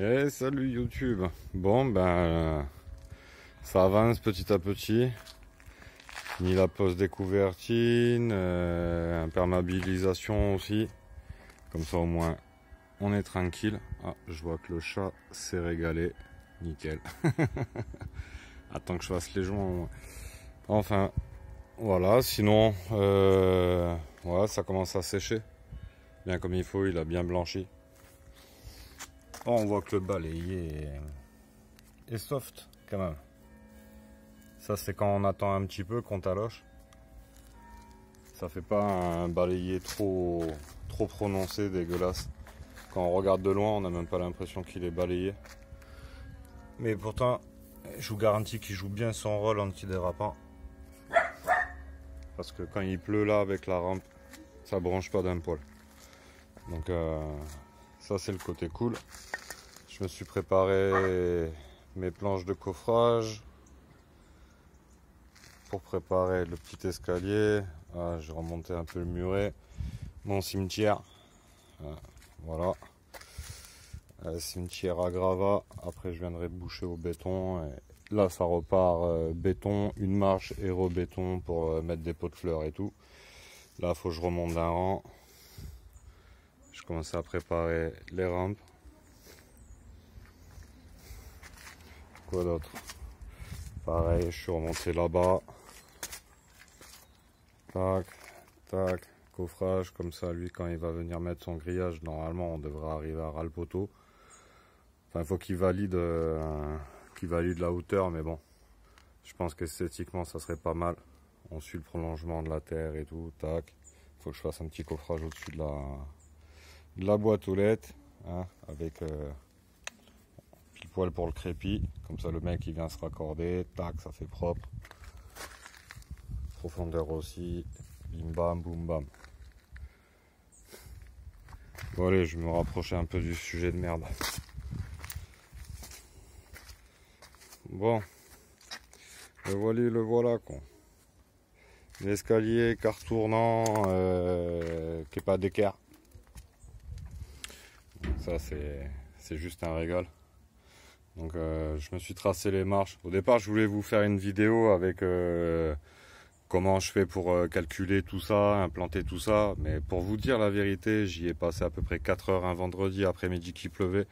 Et eh, salut YouTube. Bon ben euh, ça avance petit à petit. Ni la pose des couvertines, imperméabilisation euh, aussi. Comme ça au moins on est tranquille. Ah, je vois que le chat s'est régalé. Nickel. Attends que je fasse les joints. Enfin, voilà, sinon voilà, euh, ça commence à sécher. Bien comme il faut, il a bien blanchi on voit que le balayé est, soft quand même. Ça, c'est quand on attend un petit peu, qu'on taloche. Ça fait pas un balayé trop, trop prononcé, dégueulasse. Quand on regarde de loin, on n'a même pas l'impression qu'il est balayé. Mais pourtant, je vous garantis qu'il joue bien son rôle en dérapant Parce que quand il pleut là avec la rampe, ça branche pas d'un poil. Donc euh, ça, c'est le côté cool. Je me suis préparé mes planches de coffrage pour préparer le petit escalier. Ah, J'ai remonté un peu le muret. Mon cimetière. Ah, voilà. Euh, cimetière à grava Après, je viendrai boucher au béton. Et là, ça repart euh, béton, une marche et rebéton pour euh, mettre des pots de fleurs et tout. Là, faut que je remonte d'un rang. Je commence à préparer les rampes. Quoi d'autre Pareil, je suis remonté là-bas. Tac, tac, coffrage, comme ça, lui, quand il va venir mettre son grillage, normalement, on devra arriver à ras le poteau. Enfin, il faut qu'il valide, euh, qu'il valide la hauteur, mais bon, je pense qu'esthétiquement, ça serait pas mal. On suit le prolongement de la terre et tout, tac. Faut que je fasse un petit coffrage au-dessus de la, de la boîte aux lettres hein, avec un euh, pile poil pour le crépi. Comme ça, le mec il vient se raccorder. Tac, ça fait propre. Profondeur aussi. Bim bam, boum bam. Bon, allez, je vais me rapprocher un peu du sujet de merde. Bon. Le voilà, le voilà, con. L'escalier, car tournant, euh, qui n'est pas d'équerre c'est juste un régal. Donc euh, je me suis tracé les marches. Au départ je voulais vous faire une vidéo avec euh, comment je fais pour euh, calculer tout ça, implanter tout ça. Mais pour vous dire la vérité, j'y ai passé à peu près 4 heures un vendredi après-midi qui pleuvait.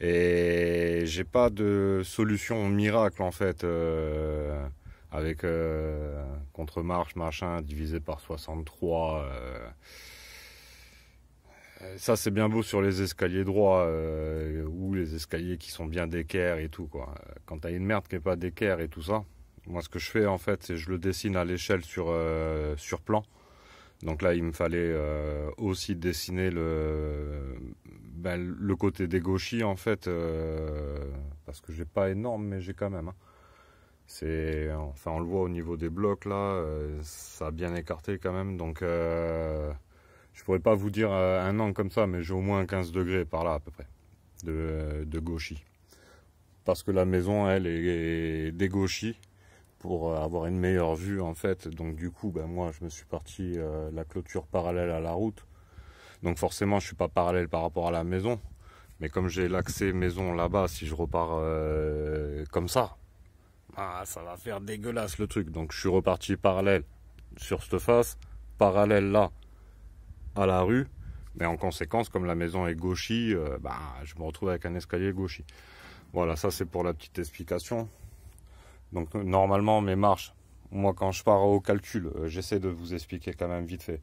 Et j'ai pas de solution miracle en fait avec contre-marche, machin, divisé par 63. Euh, ça c'est bien beau sur les escaliers droits euh, ou les escaliers qui sont bien d'équerre et tout quoi. Euh, quand as une merde qui n'est pas d'équerre et tout ça, moi ce que je fais en fait c'est je le dessine à l'échelle sur sur plan. Donc là il me fallait aussi dessiner le ben, le côté des gauchis en fait parce que j'ai pas énorme mais j'ai quand même. Hein. C'est enfin on le voit au niveau des blocs là, ça a bien écarté quand même donc je pourrais pas vous dire euh, un an comme ça, mais j'ai au moins 15 degrés par là à peu près euh, de, gauchis. Parce que la maison, elle, est dégauchie pour euh, avoir une meilleure vue en fait. Donc du coup, ben, moi, je me suis parti la clôture parallèle à la route. Donc forcément, je suis pas parallèle par rapport à la maison. Mais comme j'ai l'accès maison là-bas, si je repars comme ça, ah, ça va faire dégueulasse le truc. Donc je suis reparti parallèle sur cette face, parallèle là à la rue. Mais en conséquence, comme la maison est gauchie, bah, je me retrouve avec un escalier gauchie. Voilà, ça c'est pour la petite explication. Donc euh, normalement, mes marches, moi quand je pars au calcul, euh, j'essaie de vous expliquer quand même vite fait.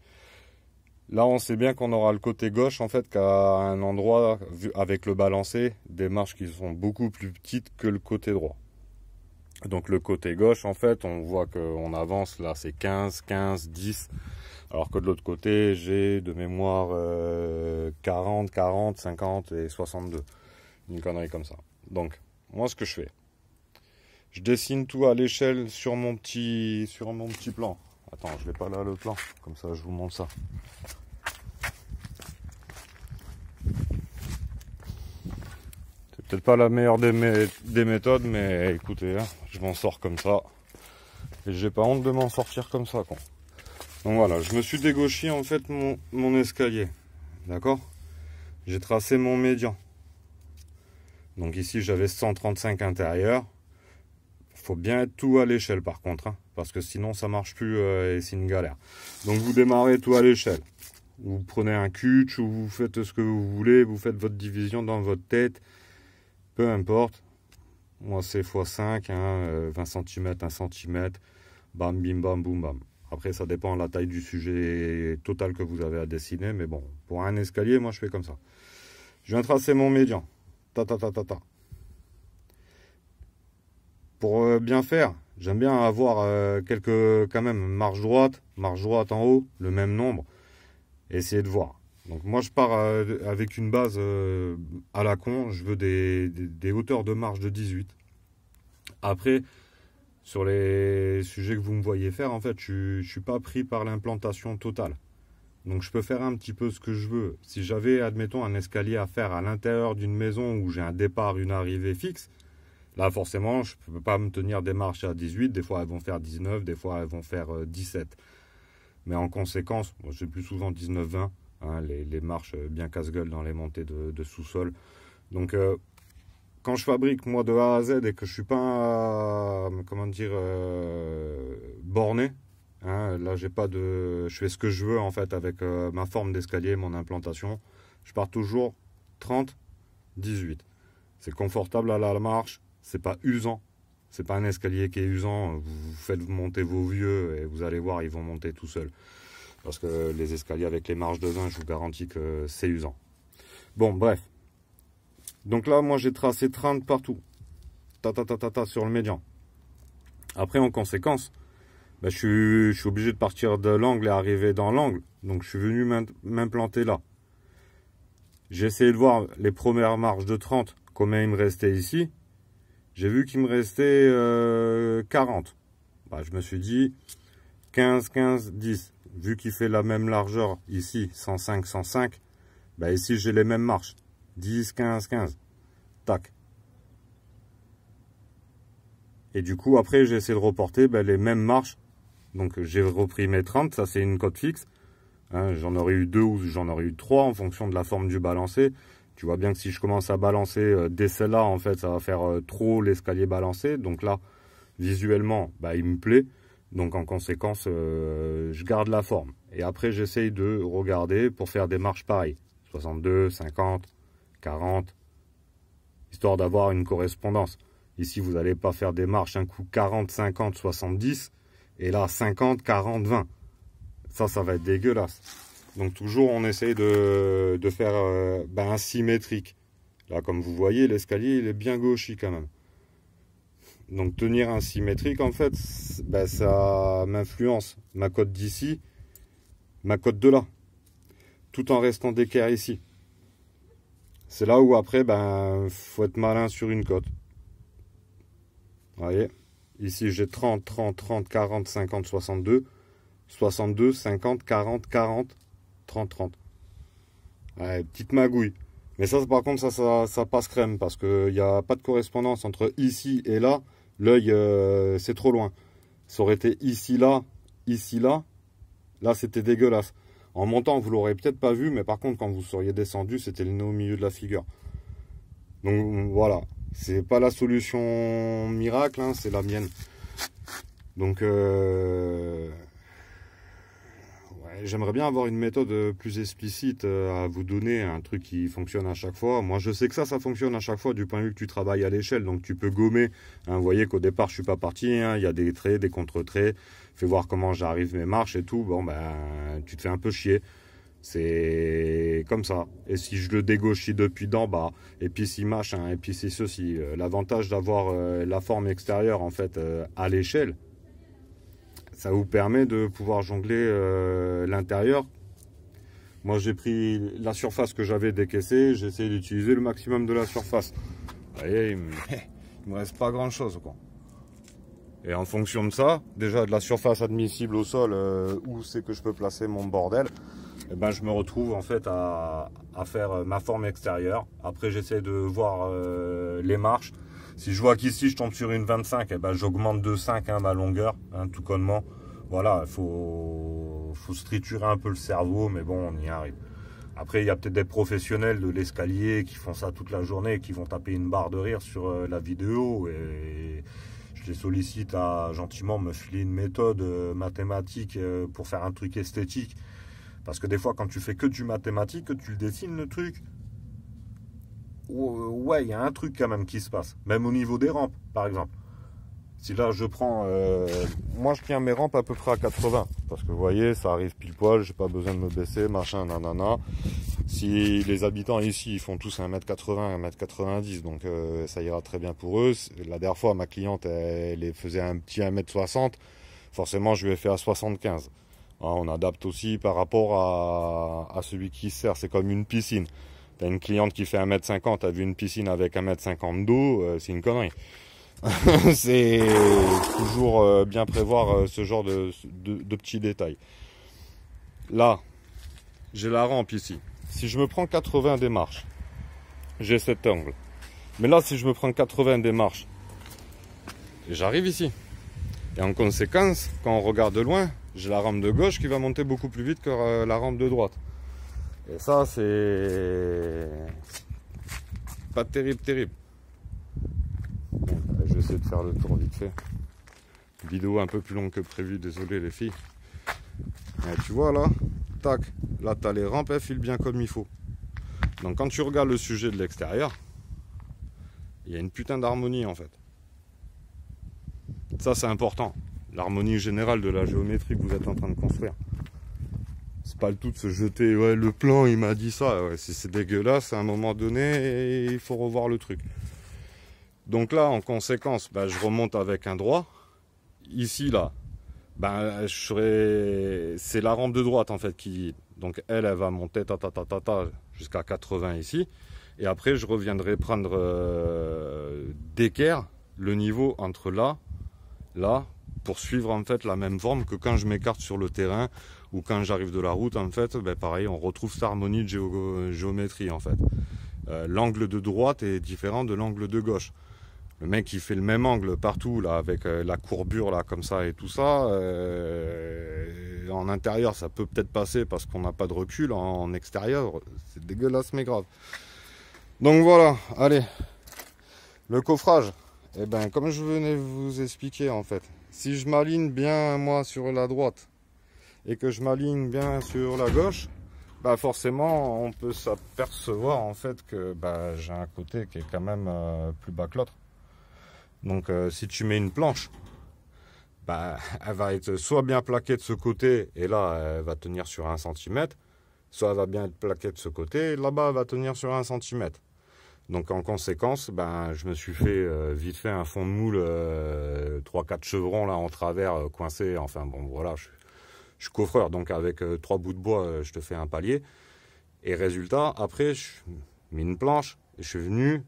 Là, on sait bien qu'on aura le côté gauche, en fait, qu'à un endroit, avec le balancé, des marches qui sont beaucoup plus petites que le côté droit. Donc le côté gauche, en fait, on voit qu'on avance, là, c'est 15, 15, 10. Alors que de l'autre côté, j'ai de mémoire 40, 40, 50 et 62. Une connerie comme ça. Donc, moi, ce que je fais, je dessine tout à l'échelle sur mon petit, sur mon petit plan. Attends, je l'ai pas là le plan. Comme ça, je vous montre ça. C'est peut-être pas la meilleure des, méthodes, mais écoutez, hein, je m'en sors comme ça. Et j'ai pas honte de m'en sortir comme ça, quoi. Donc voilà, je me suis dégauchi en fait mon, escalier. D'accord J'ai tracé mon médian. Donc ici j'avais 135 intérieur. Faut bien être tout à l'échelle par contre, hein, parce que sinon ça marche plus euh, et c'est une galère. Donc vous démarrez tout à l'échelle. Vous prenez un cutch ou vous faites ce que vous voulez, vous faites votre division dans votre tête, peu importe. Moi c'est x5, 20 cm, 1 cm, bam bim bam boum bam. Après, ça dépend de la taille du sujet total que vous avez à dessiner. Mais bon, pour un escalier, moi, je fais comme ça. Je viens tracer mon médian. Ta, ta, ta, ta, ta. Pour euh, bien faire, j'aime bien avoir euh, quelques, quand même, marge droite, marge droite en haut, le même nombre. Essayez de voir. Donc moi, je pars euh, avec une base à la con. Je veux des, des, des hauteurs de marge de 18. Après, sur les sujets que vous me voyez faire, en fait, je ne suis pas pris par l'implantation totale. Donc je peux faire un petit peu ce que je veux. Si j'avais, admettons, un escalier à faire à l'intérieur d'une maison où j'ai un départ, une arrivée fixe, là forcément, je ne peux pas me tenir des marches à 18. Des fois, elles vont faire 19, des fois, elles vont faire 17. Euh, Mais en conséquence, je' j'ai plus souvent 19-20, hein, les, marches euh, bien casse-gueule dans les montées de, sous-sol. Donc euh, quand je fabrique moi de A à Z et que je suis pas euh, comment dire euh, borné, hein, là j'ai pas de, je fais ce que je veux en fait avec euh, ma forme d'escalier, mon implantation. Je pars toujours 30, 18. C'est confortable à la marche, c'est pas usant. C'est pas un escalier qui est usant. Vous faites monter vos vieux et vous allez voir, ils vont monter tout seuls. Parce que les escaliers avec les marches de 20, je vous garantis que c'est usant. Bon, bref. Donc là, moi, j'ai tracé 30 partout. Ta, ta, ta, ta, sur le médian. Après, en conséquence, bah, je, suis, obligé de partir de l'angle et arriver dans l'angle. Donc, je suis venu m'implanter là. J'ai essayé de voir les premières marges de 30, combien il me restait ici. J'ai vu qu'il me restait 40. Euh, bah, je me suis dit 15, 15, 10. Vu qu'il fait la même largeur ici, 105, 105, bah, ici, j'ai les mêmes marches. 10, 15, 15. Tac. Et du coup, après, j'ai essayé de reporter ben, les mêmes marches. Donc, j'ai repris mes 30. Ça, c'est une cote fixe. Hein, j'en aurais eu deux ou j'en aurais eu trois en fonction de la forme du balancé. Tu vois bien que si je commence à balancer euh, dès celle-là, en fait, ça va faire euh, trop l'escalier balancé. Donc là, visuellement, bah, il me plaît. Donc en conséquence, euh, je garde la forme. Et après, j'essaye de regarder pour faire des marches pareilles. 62, 50, 40, histoire d'avoir une correspondance. Ici, vous n'allez pas faire des marches un coup 40, 50, 70, et là 50, 40, 20. Ça, ça va être dégueulasse. Donc toujours, on essaye de, de faire un euh, ben, symétrique. Là, comme vous voyez, l'escalier, il est bien gauchi quand même. Donc tenir un symétrique, en fait, ben, ça m'influence. Ma cote d'ici, ma cote de là. Tout en restant d'équerre ici. C'est là où après, ben, faut être malin sur une cote. Voyez Ici, j'ai 30, 30, 30, 40, 50, 62. 62, 50, 40, 40, 30, 30. petite magouille. Mais ça, par contre, ça, ça, passe crème parce qu'il n'y a pas de correspondance entre ici et là. L'œil, euh, c'est trop loin. Ça aurait été ici, là, ici, là. Là, c'était dégueulasse. En montant, vous l'aurez peut-être pas vu, mais par contre, quand vous seriez descendu, c'était le nez au milieu de la figure. Donc voilà, c'est pas la solution miracle, hein, c'est la mienne. Donc euh, J'aimerais bien avoir une méthode euh, plus explicite euh, à vous donner, un truc qui fonctionne à chaque fois. Moi, je sais que ça, ça fonctionne à chaque fois du point de vue que tu travailles à l'échelle, donc tu peux gommer. Hein, vous voyez qu'au départ, je suis pas parti, hein. il y a des traits, des contre-traits, fais voir comment j'arrive mes marches et tout. Bon, ben, tu te fais un peu chier. C'est comme ça. Et si je le dégauchis depuis d'en bas, et puis si machin, hein, et puis si ceci, euh, l'avantage d'avoir la forme extérieure, en fait, à l'échelle, ça vous permet de pouvoir jongler euh, l'intérieur. Moi, j'ai pris la surface que j'avais décaissée, j'ai essayé d'utiliser le maximum de la surface. Vous voyez, il me, me reste pas grand-chose. Et en fonction de ça, déjà de la surface admissible au sol, euh, où c'est que je peux placer mon bordel, eh ben, je me retrouve en fait à, faire euh, ma forme extérieure. Après, j'essaie de voir les marches, si je vois qu'ici, je tombe sur une 25, eh ben, j'augmente de 5 hein, ma longueur, hein, tout connement. Voilà, il faut, faut se un peu le cerveau, mais bon, on y arrive. Après, il y a peut-être des professionnels de l'escalier qui font ça toute la journée et qui vont taper une barre de rire sur euh, la vidéo. Et je les sollicite à gentiment me filer une méthode euh, mathématique euh, pour faire un truc esthétique. Parce que des fois, quand tu fais que du mathématique, tu le dessines le truc, euh, ouais, il y a un truc quand même qui se passe. Même au niveau des rampes, par exemple. Si là je prends, euh, moi je tiens mes rampes à peu près à 80, parce que vous voyez, ça arrive pile poil, j'ai pas besoin de me baisser, machin, nanana. Si les habitants ici, ils font tous 1m80, 1m90, donc euh, ça ira très bien pour eux. La dernière fois, ma cliente, elle, faisait un petit 1m60, forcément je lui ai fait à 75. Hein, on adapte aussi par rapport à celui qui sert, c'est comme une piscine. T'as une cliente qui fait 1m50, t'as vu une piscine avec 1m50 d'eau, euh, c'est une connerie. c'est toujours euh, bien prévoir euh, ce genre de, de, petits détails. Là, j'ai la rampe ici. Si je me prends 80 démarches, j'ai cet angle. Mais là, si je me prends 80 démarches, j'arrive ici. Et en conséquence, quand on regarde de loin, j'ai la rampe de gauche qui va monter beaucoup plus vite que la rampe de droite. Et ça, c'est pas terrible, terrible. je vais essayer de faire le tour vite fait. Vidéo un peu plus longue que prévu, désolé les filles. tu vois là, tac, là t'as les rampes, elles filent bien comme il faut. Donc quand tu regardes le sujet de l'extérieur, il y a une putain d'harmonie en fait. Ça c'est important, l'harmonie générale de la géométrie que vous êtes en train de construire pas le tout de se jeter, ouais, le plan, il m'a dit ça, si c'est dégueulasse, à un moment donné, il faut revoir le truc. Donc là, en conséquence, bah, je remonte avec un droit. Ici, là, ben, je c'est la rampe de droite, en fait, qui... Donc elle, elle va monter ta, ta, ta, ta, ta jusqu'à 80 ici. Et après, je reviendrai prendre euh, d'équerre le niveau entre là, là, pour suivre en fait la même forme que quand je m'écarte sur le terrain ou quand j'arrive de la route, en fait, ben pareil, on retrouve cette harmonie de géométrie, en fait. Euh, l'angle de droite est différent de l'angle de gauche. Le mec, qui fait le même angle partout, là, avec euh, la courbure, là, comme ça et tout ça. Euh, en intérieur, ça peut peut-être passer parce qu'on n'a pas de recul. En, extérieur, c'est dégueulasse, mais grave. Donc voilà, allez. Le coffrage. Eh ben, comme je venais vous expliquer, en fait, si je m'aligne bien, moi, sur la droite, et que je m'aligne bien sur la gauche, bah forcément on peut s'apercevoir en fait que bah, j'ai un côté qui est quand même euh, plus bas que l'autre. Donc euh, si tu mets une planche, bah, elle va être soit bien plaquée de ce côté et là elle va tenir sur un centimètre, soit elle va bien être plaquée de ce côté et là-bas elle va tenir sur un centimètre. Donc en conséquence, ben, je me suis fait euh, vite fait un fond de moule, 3-4 chevrons là en travers, coincé. Enfin bon, voilà, je, je suis coffreur, donc avec euh, trois bouts de bois, euh, je te fais un palier. Et résultat, après, je mets une planche, et je suis venu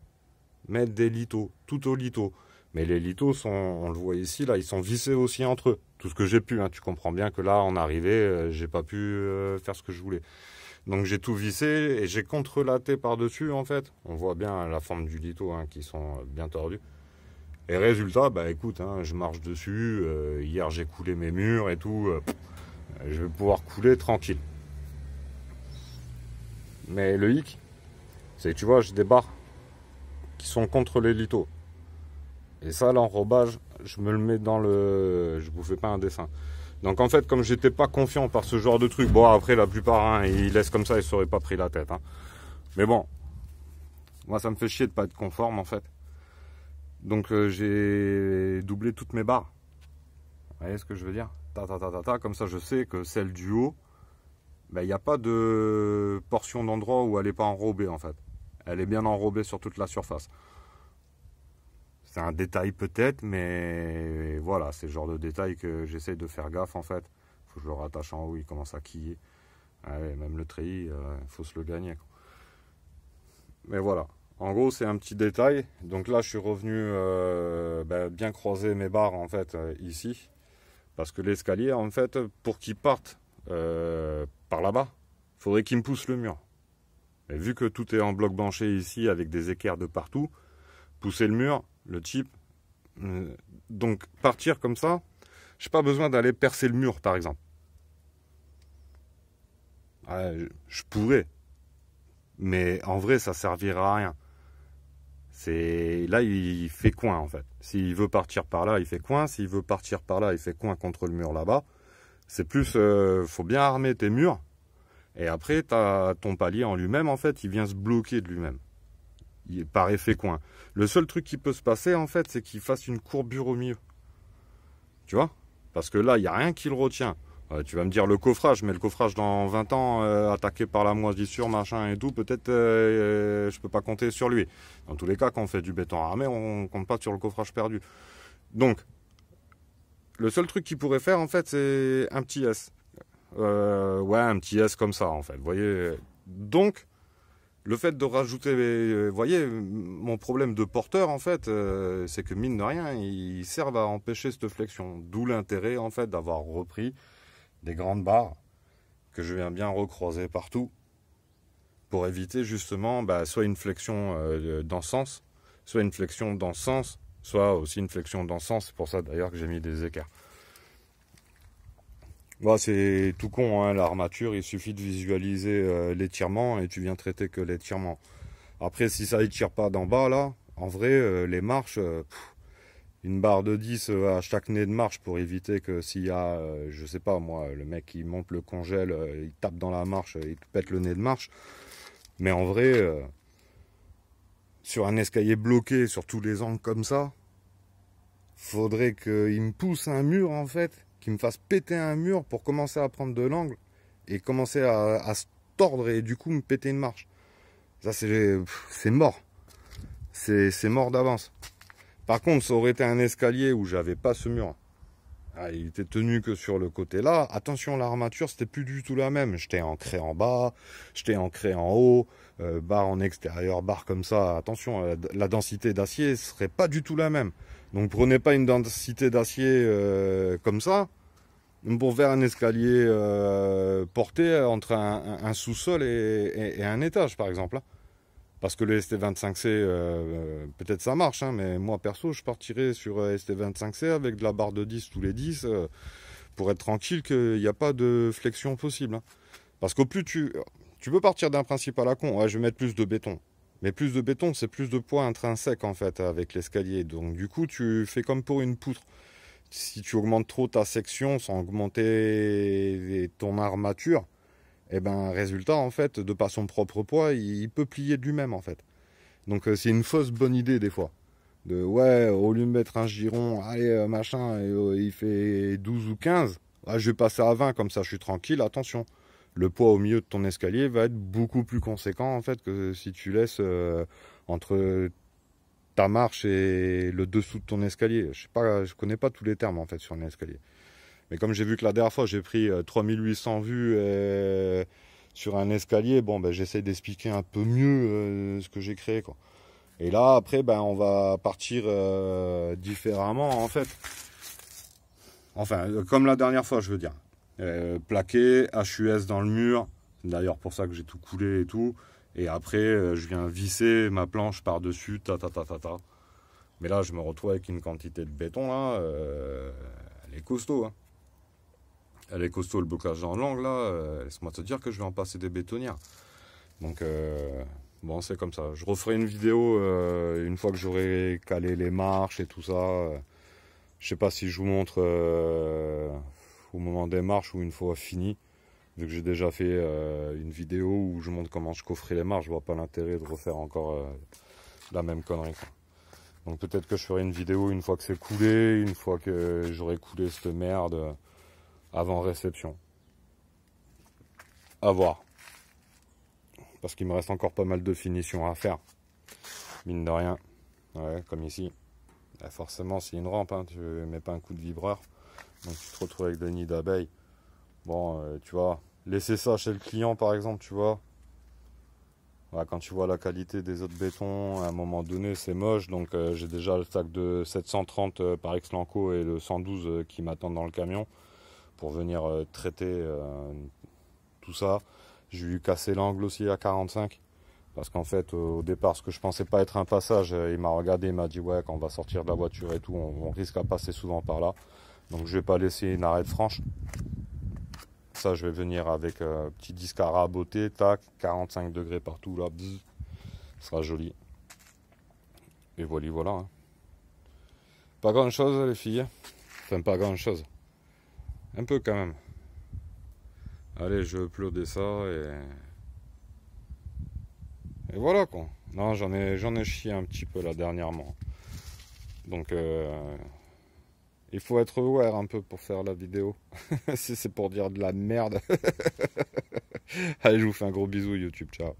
mettre des lithos, tout au lito. Mais les lithos, sont, on le voit ici, là, ils sont vissés aussi entre eux. Tout ce que j'ai pu, hein, tu comprends bien que là, en arrivée, je euh, j'ai pas pu faire ce que je voulais. Donc j'ai tout vissé et j'ai contrelaté par-dessus, en fait. On voit bien la forme du lito, hein, qui sont bien tordus. Et résultat, bah écoute, hein, je marche dessus. hier, j'ai coulé mes murs et tout je vais pouvoir couler tranquille. Mais le hic, c'est tu vois, j'ai des barres qui sont contre les lithos. Et ça, l'enrobage, je me le mets dans le. Je vous fais pas un dessin. Donc en fait, comme j'étais pas confiant par ce genre de truc, bon après la plupart, hein, ils laissent comme ça, ils seraient pas pris la tête. Hein. Mais bon, moi ça me fait chier de pas être conforme en fait. Donc euh, j'ai doublé toutes mes barres. Vous voyez ce que je veux dire ta, ta, ta, ta, Comme ça, je sais que celle du haut, ben, il n'y a pas de portion d'endroit où elle n'est pas enrobée en fait. Elle est bien enrobée sur toute la surface. C'est un détail peut-être, mais voilà, c'est le genre de détail que j'essaie de faire gaffe en fait. faut que je le rattache en haut, il commence à quiller. Ah même le treillis, il euh, faut se le gagner. Mais voilà, en gros c'est un petit détail. Donc là je suis revenu euh, ben, bien croiser mes barres en fait euh, ici. Parce que l'escalier, en fait, pour qu'il parte euh, par là-bas, faudrait qu'il me pousse le mur. Mais vu que tout est en bloc banché ici, avec des équerres de partout, pousser le mur, le type... Euh, donc partir comme ça, j'ai pas besoin d'aller percer le mur, par exemple. je pourrais. Mais en vrai, ça servira à rien là il fait coin en fait. S'il veut partir par là, il fait coin. S'il veut partir par là, il fait coin contre le mur là-bas. C'est plus, euh, faut bien armer tes murs. Et après, ton palier en lui-même, en fait, il vient se bloquer de lui-même. Il est par effet coin. Le seul truc qui peut se passer, en fait, c'est qu'il fasse une courbure au milieu. Tu vois Parce que là, il n'y a rien qui le retient tu vas me dire le coffrage, mais le coffrage dans 20 ans, euh, attaqué par la moisissure, machin et tout, peut-être je euh, euh, je peux pas compter sur lui. Dans tous les cas, quand on fait du béton armé, on ne compte pas sur le coffrage perdu. Donc, le seul truc qu'il pourrait faire, en fait, c'est un petit S. ouais, un petit S comme ça, en fait. Vous voyez Donc, le fait de rajouter, vous voyez, mon problème de porteur, en fait, c'est que mine de rien, ils servent à empêcher cette flexion. D'où l'intérêt, en fait, d'avoir repris des grandes barres que je viens bien recroiser partout pour éviter justement bah, soit une flexion euh, dans sens, soit une flexion dans sens, soit aussi une flexion dans sens. C'est pour ça d'ailleurs que j'ai mis des écarts. Voilà, bah, c'est tout con, hein, l'armature, il suffit de visualiser euh, l'étirement et tu viens traiter que l'étirement. Après, si ça étire pas d'en bas, là, en vrai, euh, les marches, une barre de 10 euh, à chaque nez de marche pour éviter que s'il y a, euh, je sais pas moi, le mec qui monte le congèle, euh, il tape dans la marche, il pète le nez de marche. Mais en vrai, sur un escalier bloqué, sur tous les angles comme ça, faudrait qu'il me pousse un mur en fait, qu'il me fasse péter un mur pour commencer à prendre de l'angle et commencer à, à, se tordre et du coup me péter une marche. Ça c'est mort. C'est mort d'avance. Par contre, ça aurait été un escalier où j'avais pas ce mur. Ah, il était tenu que sur le côté là. Attention, l'armature, c'était plus du tout la même. J'étais ancré en bas, j'étais ancré en haut, euh, barre en extérieur, barre comme ça. Attention, euh, la, densité d'acier serait pas du tout la même. Donc prenez pas une densité d'acier euh, comme ça pour faire un escalier porté entre un, sous-sol et, un étage, par exemple. Hein. Parce que le ST25C, euh, euh, peut-être ça marche, hein, mais moi perso, je partirais sur euh, ST25C avec de la barre de 10 tous les 10 pour être tranquille qu'il n'y a pas de flexion possible. Hein. Parce qu'au plus tu. Tu peux partir d'un principe à la con, ouais, ah, je vais mettre plus de béton. Mais plus de béton, c'est plus de poids intrinsèque en fait avec l'escalier. Donc du coup, tu fais comme pour une poutre. Si tu augmentes trop ta section sans augmenter ton armature, et eh ben résultat en fait, de par son propre poids, il, peut plier de lui-même en fait. Donc euh, c'est une fausse bonne idée des fois. De ouais, au lieu de mettre un giron, allez euh, machin, euh, il fait 12 ou 15, ah, je vais passer à 20 comme ça je suis tranquille, attention. Le poids au milieu de ton escalier va être beaucoup plus conséquent en fait que si tu laisses entre ta marche et le dessous de ton escalier. Je sais pas, je connais pas tous les termes en fait sur un escalier. Mais comme j'ai vu que la dernière fois, j'ai pris 3800 euh, vues euh, sur un escalier, bon, ben, j'essaie d'expliquer un peu mieux euh, ce que j'ai créé. Quoi. Et là, après, ben, on va partir différemment, en fait. Enfin, comme la dernière fois, je veux dire. plaqué, HUS dans le mur. D'ailleurs, pour ça que j'ai tout coulé et tout. Et après, je viens visser ma planche par-dessus, ta, ta ta ta ta Mais là, je me retrouve avec une quantité de béton, là. elle est costaud, hein elle est costaud le blocage en langue là. Euh, laisse-moi te dire que je vais en passer des bétonnières. Donc euh, bon, c'est comme ça. Je referai une vidéo euh, une fois que j'aurai calé les marches et tout ça. Je sais pas si je vous montre au moment des marches ou une fois fini. Vu que j'ai déjà fait une vidéo où je montre comment je coffrais les marches, je vois pas l'intérêt de refaire encore la même connerie. Donc peut-être que je ferai une vidéo une fois que c'est coulé, une fois que j'aurai coulé cette merde avant réception. À voir. Parce qu'il me reste encore pas mal de finitions à faire. Mine de rien. Ouais, comme ici. Bah, forcément, c'est une rampe. Hein. Tu mets pas un coup de vibreur. Donc tu te retrouves avec des nids d'abeilles. Bon, euh, tu vois, laisser ça chez le client par exemple, tu vois. quand tu vois la qualité des autres bétons, à un moment donné, c'est moche. Donc euh, j'ai déjà le sac de 730 euh, par par Exlanco et le 112 qui m'attendent dans le camion pour venir euh, traiter euh, tout ça. J'ai eu cassé l'angle aussi à 45. Parce qu'en fait, euh, au départ, ce que je pensais pas être un passage, il m'a regardé, il m'a dit ouais, quand on va sortir de la voiture et tout, on, risque à passer souvent par là. Donc je vais pas laisser une arête franche. Ça, je vais venir avec un petit disque à raboter, tac, 45 degrés partout là, sera joli. Et voilà, voilà. Hein. Pas grand chose les filles, hein. enfin pas grand chose. Un peu quand même. Allez, je vais uploader ça et. Et voilà quoi. Non, j'en ai, j'en ai chié un petit peu là dernièrement. Donc, euh, il faut être aware un peu pour faire la vidéo. si c'est pour dire de la merde. Allez, je vous fais un gros bisou YouTube. Ciao.